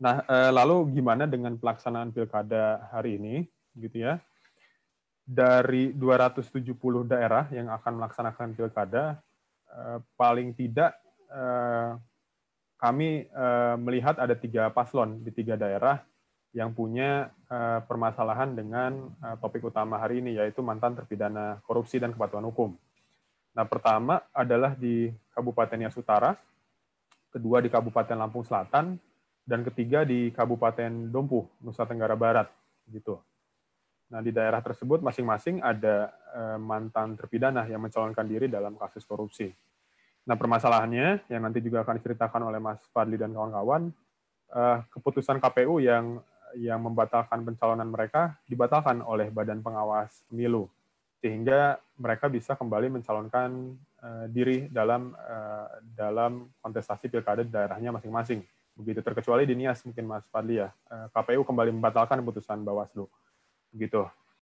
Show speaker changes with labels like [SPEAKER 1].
[SPEAKER 1] Nah, eh, lalu gimana dengan pelaksanaan pilkada hari ini, gitu ya? Dari 270 daerah yang akan melaksanakan pilkada, eh, paling tidak eh, kami melihat ada tiga paslon di tiga daerah yang punya permasalahan dengan topik utama hari ini, yaitu mantan terpidana korupsi dan kepatuhan hukum. Nah, pertama adalah di Kabupaten Nias Utara, kedua di Kabupaten Lampung Selatan, dan ketiga di Kabupaten Dompu, Nusa Tenggara Barat, gitu. Nah, di daerah tersebut masing-masing ada eh, mantan terpidana yang mencalonkan diri dalam kasus korupsi. Nah, permasalahannya yang nanti juga akan diceritakan oleh Mas Fadli dan kawan-kawan, eh, keputusan KPU yang yang membatalkan pencalonan mereka dibatalkan oleh Badan Pengawas Pemilu sehingga mereka bisa kembali mencalonkan eh, diri dalam dalam kontestasi pilkada daerahnya masing-masing begitu terkecuali di Nias mungkin Mas Fadli ya. Eh, KPU kembali membatalkan putusan Bawaslu. Begitu.